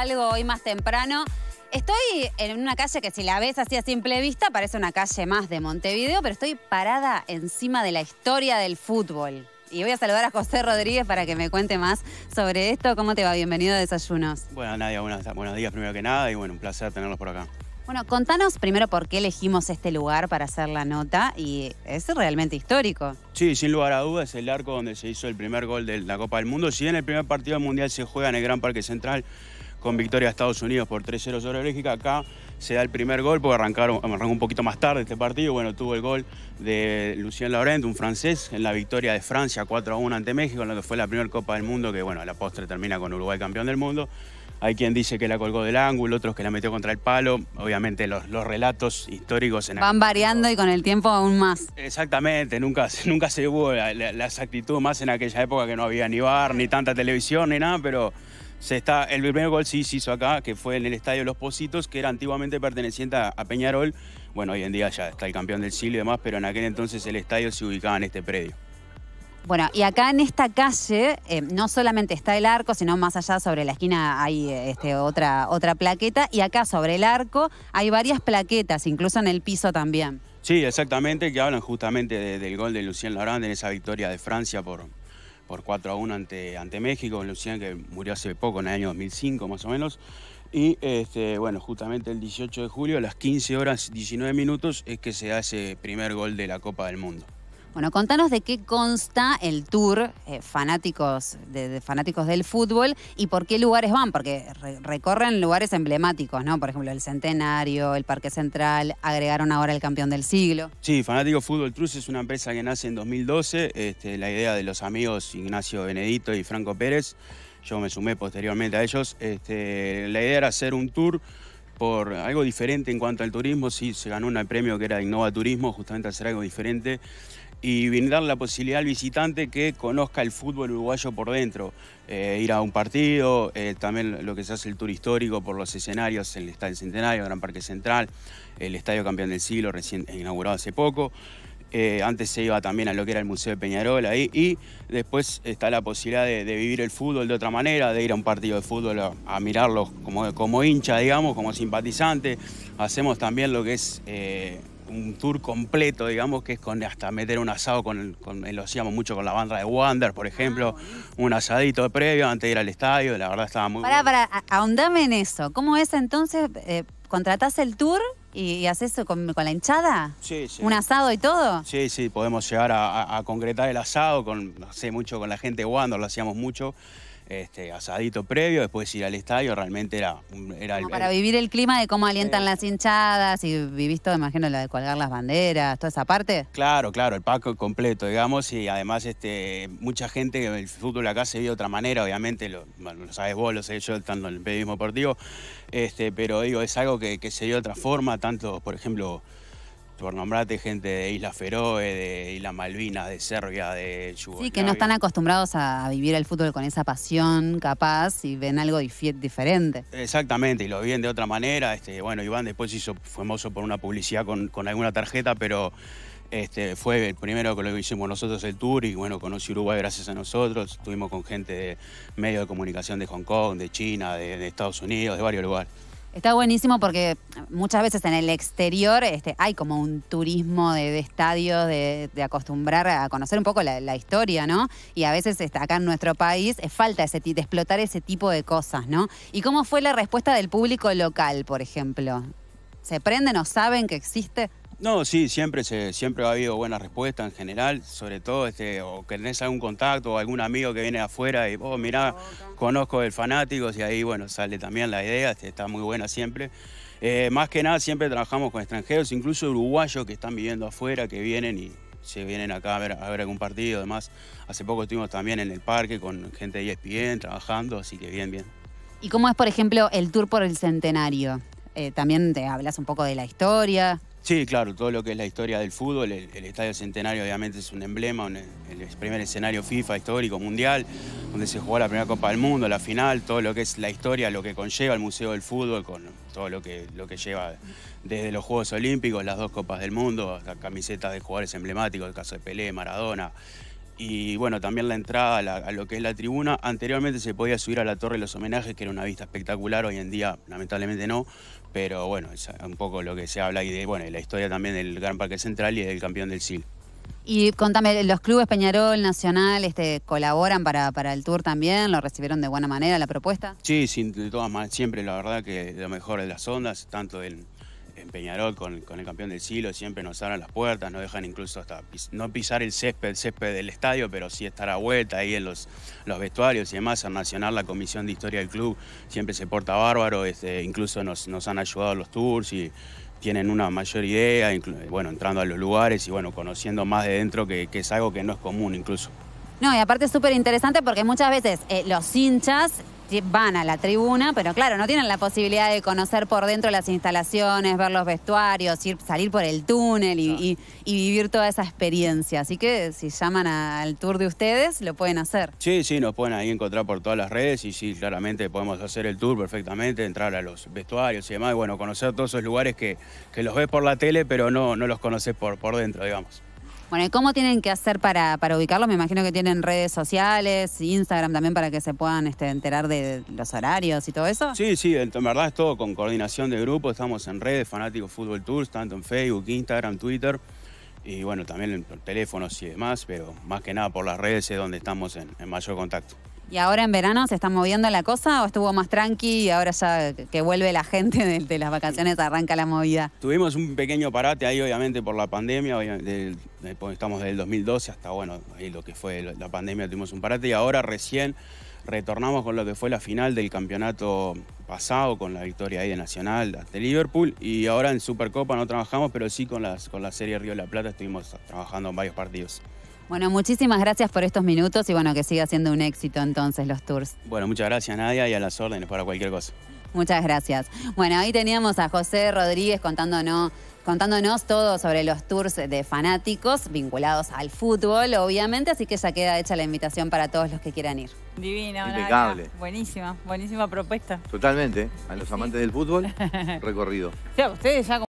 algo hoy más temprano. Estoy en una calle que si la ves así a simple vista parece una calle más de Montevideo, pero estoy parada encima de la historia del fútbol. Y voy a saludar a José Rodríguez para que me cuente más sobre esto. ¿Cómo te va? Bienvenido a Desayunos. Bueno, Nadia, buenos, días primero que nada y bueno, un placer tenerlos por acá. Bueno, contanos primero por qué elegimos este lugar para hacer la nota y es realmente histórico. Sí, sin lugar a dudas, es el arco donde se hizo el primer gol de la Copa del Mundo. Si bien el primer partido Mundial se juega en el Gran Parque Central, con victoria a Estados Unidos por 3-0 sobre Bélgica. Acá se da el primer gol porque arrancaron, arrancó un poquito más tarde este partido. Bueno, tuvo el gol de Lucien Laurent, un francés, en la victoria de Francia 4-1 ante México, en lo que fue la primera Copa del Mundo, que bueno, la postre termina con Uruguay campeón del mundo. Hay quien dice que la colgó del ángulo, otros que la metió contra el palo. Obviamente los, relatos históricos en van variando y con el tiempo aún más. Exactamente, nunca, nunca se hubo la, la, exactitud más en aquella época que no había ni bar, ni tanta televisión, ni nada, pero se está, el primer gol sí se hizo acá, que fue en el Estadio Los Positos, que era antiguamente perteneciente a, Peñarol. Bueno, hoy en día ya está el campeón del siglo y demás, pero en aquel entonces el estadio se ubicaba en este predio. Bueno, y acá en esta calle eh, no solamente está el arco, sino más allá sobre la esquina hay este, otra, otra plaqueta y acá sobre el arco hay varias plaquetas, incluso en el piso también. Sí, exactamente, que hablan justamente del gol de Lucien Laurent en esa victoria de Francia por, por 4 a 1 ante, ante México, con que murió hace poco, en el año 2005 más o menos. Y este, bueno, justamente el 18 de julio, a las 15 horas 19 minutos, es que se hace primer gol de la Copa del Mundo. Bueno, contanos de qué consta el tour eh, fanáticos de, fanáticos del fútbol y por qué lugares van, porque recorren lugares emblemáticos, ¿no? Por ejemplo, el Centenario, el Parque Central, agregaron ahora el Campeón del Siglo. Sí, Fanático Fútbol Truce es una empresa que nace en 2012, este, la idea de los amigos Ignacio Benedito y Franco Pérez, yo me sumé posteriormente a ellos, este, la idea era hacer un tour por algo diferente en cuanto al turismo, sí, se ganó un premio que era Innova Turismo, justamente hacer algo diferente y brindar la posibilidad al visitante que conozca el fútbol uruguayo por dentro. Eh, ir a un partido, eh, también lo que se hace el tour histórico por los escenarios, el Estadio Centenario, Gran Parque Central, el Estadio Campeón del Siglo, recién inaugurado hace poco. Eh, antes se iba también a lo que era el Museo de Peñarol ahí, y después está la posibilidad de, vivir el fútbol de otra manera, de ir a un partido de fútbol a, mirarlo como, como hincha, digamos, como simpatizante. Hacemos también lo que es un tour completo, digamos, que es con hasta meter un asado, con, eh, lo hacíamos mucho con la banda de Wander, por ejemplo, ah, un asadito previo antes de ir al estadio, la verdad estaba muy... Para, para, ahondame en eso. ¿Cómo es entonces, eh, contratás el tour ¿Y, haces eso con, la hinchada? Sí, sí. ¿Un asado y todo? Sí, sí, podemos llegar a, concretar el asado, con, no mucho con la gente de Wander, lo hacíamos mucho. Este, asadito previo, después ir al estadio, realmente era... era para vivir el clima de cómo alientan las hinchadas y vivís todo, imagino, lo de colgar las banderas, toda esa parte. Claro, claro, el paco completo, digamos, y además este, mucha gente, el fútbol acá se vio de otra manera, obviamente, lo, sabes vos, lo sé yo, estando en el periodismo deportivo, este, pero digo, es algo que, se dio de otra forma, tanto, por ejemplo por nombrarte gente de Isla Feroe, de Isla Malvinas, de Serbia, de Yugoslavia. Sí, que no están acostumbrados a vivir el fútbol con esa pasión capaz y ven algo diferente. Exactamente, y lo viven de otra manera. Este, bueno, Iván después hizo famoso por una publicidad con, alguna tarjeta, pero este, fue el primero que lo hicimos nosotros el tour y bueno, conocí Uruguay gracias a nosotros. Estuvimos con gente de medios de comunicación de Hong Kong, de China, de Estados Unidos, de varios lugares. Está buenísimo porque muchas veces en el exterior este, hay como un turismo de, estadios, de, acostumbrar a conocer un poco la, historia, ¿no? Y a veces este, acá en nuestro país es eh, falta ese, de explotar ese tipo de cosas, ¿no? ¿Y cómo fue la respuesta del público local, por ejemplo? ¿Se prenden o saben que existe? No, sí, siempre se, siempre ha habido buena respuesta en general, sobre todo este, o que tenés algún contacto o algún amigo que viene afuera y, oh, mirá, ah, conozco el fanático, y ahí, bueno, sale también la idea, este, está muy buena siempre. Eh, más que nada, siempre trabajamos con extranjeros, incluso uruguayos que están viviendo afuera, que vienen y se vienen acá a ver, a algún partido, además. Hace poco estuvimos también en el parque con gente de ESPN trabajando, así que bien, bien. ¿Y cómo es, por ejemplo, el tour por el centenario? Eh, también te hablas un poco de la historia. Sí, claro, todo lo que es la historia del fútbol, el, Estadio Centenario obviamente es un emblema, el primer escenario FIFA histórico mundial, donde se jugó la primera Copa del Mundo, la final, todo lo que es la historia, lo que conlleva el Museo del Fútbol, con todo lo que, lo que lleva desde los Juegos Olímpicos, las dos Copas del Mundo, hasta camisetas de jugadores emblemáticos, el caso de Pelé, Maradona, y bueno, también la entrada a, a, lo que es la tribuna. Anteriormente se podía subir a la torre de los homenajes, que era una vista espectacular, hoy en día lamentablemente no, pero bueno, es un poco lo que se habla y de bueno, la historia también del Gran Parque Central y del campeón del SIL. Y contame, ¿los clubes Peñarol, Nacional, este, colaboran para, para el tour también? ¿Lo recibieron de buena manera la propuesta? Sí, sin, de todas maneras, siempre la verdad que lo mejor de las ondas, tanto del, en Peñarol con, el campeón del siglo, siempre nos abran las puertas, nos dejan incluso hasta no pisar el césped, el césped del estadio, pero sí estar a vuelta ahí en los, los vestuarios y demás. Al Nacional, la comisión de historia del club siempre se porta bárbaro, este, incluso nos, han ayudado los tours y tienen una mayor idea, bueno, entrando a los lugares y bueno, conociendo más de dentro, que, es algo que no es común incluso. No, y aparte es súper interesante porque muchas veces eh, los hinchas van a la tribuna, pero claro, no tienen la posibilidad de conocer por dentro las instalaciones, ver los vestuarios, salir por el túnel y, vivir toda esa experiencia. Así que si llaman al tour de ustedes, lo pueden hacer. Sí, sí, nos pueden ahí encontrar por todas las redes y sí, claramente podemos hacer el tour perfectamente, entrar a los vestuarios y demás, y bueno, conocer todos esos lugares que, que los ves por la tele, pero no, no los conoces por, por dentro, digamos. Bueno, ¿y cómo tienen que hacer para, para ubicarlos? Me imagino que tienen redes sociales, Instagram también, para que se puedan este, enterar de los horarios y todo eso. Sí, sí, en verdad es todo con coordinación de grupo. Estamos en redes, Fanáticos Fútbol Tours, tanto en Facebook, Instagram, Twitter. Y bueno, también en teléfonos y demás, pero más que nada por las redes es donde estamos en mayor contacto. ¿Y ahora en verano se está moviendo la cosa o estuvo más tranqui y ahora ya que vuelve la gente de, las vacaciones arranca la movida? Tuvimos un pequeño parate ahí, obviamente, por la pandemia. Eh, estamos pues, estamos del 2012 hasta, bueno, ahí lo que fue la pandemia tuvimos un parate y ahora recién retornamos con lo que fue la final del campeonato pasado, con la victoria ahí de Nacional de Liverpool. Y ahora en Supercopa no trabajamos, pero sí con, las, con la Serie Río de la Plata estuvimos trabajando en varios partidos. Bueno, muchísimas gracias por estos minutos y bueno, que siga siendo un éxito entonces los tours. Bueno, muchas gracias Nadia y a las órdenes para cualquier cosa. Muchas gracias. Bueno, ahí teníamos a José Rodríguez contándonos, contándonos todo sobre los tours de fanáticos vinculados al fútbol, obviamente, así que ya queda hecha la invitación para todos los que quieran ir. Divino, impecable. Buenísima, buenísima propuesta. Totalmente, ¿eh? a los amantes del fútbol, recorrido. Ya ustedes ya